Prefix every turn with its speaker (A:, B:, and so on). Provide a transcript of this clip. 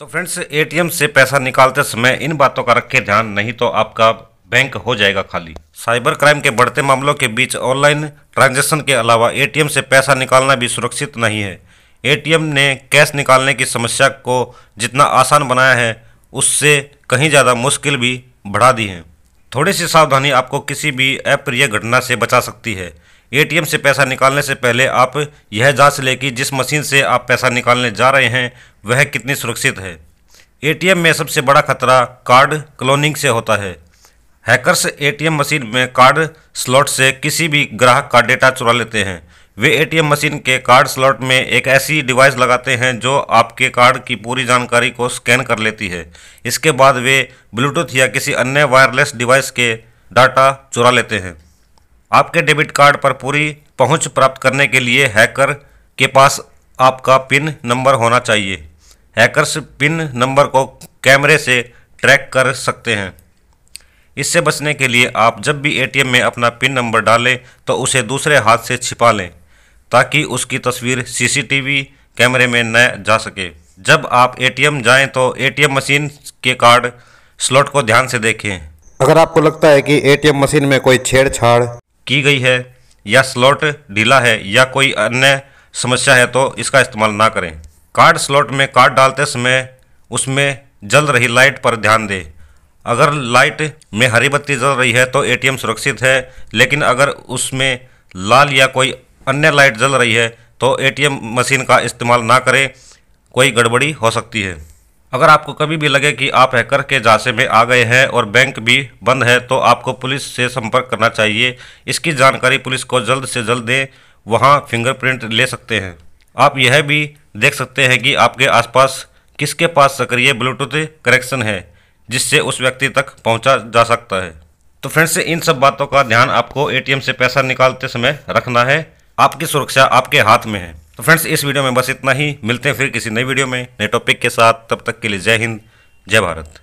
A: तो friends ATM से पैसा निकालते समय इन बातों का रखें ध्यान नहीं तो आपका बैंक हो जाएगा खाली साइबर क्राइम के बढ़ते मामलों के बीच ऑनलाइन ट्रांजेक्शन के अलावा ए से पैसा निकालना भी सुरक्षित नहीं है एटीएम ने कैश निकालने की समस्या को जितना आसान बनाया है उससे कहीं ज़्यादा मुश्किल भी बढ़ा दी है थोड़ी सी सावधानी आपको किसी भी अप्रिय घटना से बचा सकती है एटीएम से पैसा निकालने से पहले आप यह जांच लें कि जिस मशीन से आप पैसा निकालने जा रहे हैं वह कितनी सुरक्षित है एटीएम में सबसे बड़ा खतरा कार्ड क्लोनिंग से होता है हैकर्स एटीएम मशीन में कार्ड स्लॉट से किसी भी ग्राहक का डेटा चुरा लेते हैं वे एटीएम मशीन के कार्ड स्लॉट में एक ऐसी डिवाइस लगाते हैं जो आपके कार्ड की पूरी जानकारी को स्कैन कर लेती है इसके बाद वे ब्लूटूथ या किसी अन्य वायरलेस डिवाइस के डाटा चुरा लेते हैं आपके डेबिट कार्ड पर पूरी पहुंच प्राप्त करने के लिए हैकर के पास आपका पिन नंबर होना चाहिए हैकर्स पिन नंबर को कैमरे से ट्रैक कर सकते हैं इससे बचने के लिए आप जब भी एटीएम में अपना पिन नंबर डालें तो उसे दूसरे हाथ से छिपा लें ताकि उसकी तस्वीर सीसीटीवी कैमरे में न जा सके जब आप एटीएम जाएं तो एटीएम मशीन के कार्ड स्लॉट को ध्यान से देखें अगर आपको लगता है कि एटीएम मशीन में कोई छेड़छाड़ की गई है या स्लॉट ढीला है या कोई अन्य समस्या है तो इसका इस्तेमाल ना करें कार्ड स्लॉट में कार्ड डालते समय उसमें जल रही लाइट पर ध्यान दें अगर लाइट में हरी बत्ती जल रही है तो एटीएम सुरक्षित है लेकिन अगर उसमें लाल या कोई अन्य लाइट जल रही है तो एटीएम मशीन का इस्तेमाल ना करें कोई गड़बड़ी हो सकती है अगर आपको कभी भी लगे कि आप हैकर के जासे में आ गए हैं और बैंक भी बंद है तो आपको पुलिस से संपर्क करना चाहिए इसकी जानकारी पुलिस को जल्द से जल्द दें वहाँ फिंगरप्रिंट ले सकते हैं आप यह भी देख सकते हैं कि आपके आसपास किसके पास सक्रिय ब्लूटूथ कनेक्शन है जिससे उस व्यक्ति तक पहुँचा जा सकता है तो फ्रेंड्स इन सब बातों का ध्यान आपको एटीएम से पैसा निकालते समय रखना है आपकी सुरक्षा आपके हाथ में है तो फ्रेंड्स इस वीडियो में बस इतना ही मिलते हैं फिर किसी नई वीडियो में नए टॉपिक के साथ तब तक के लिए जय हिंद जय भारत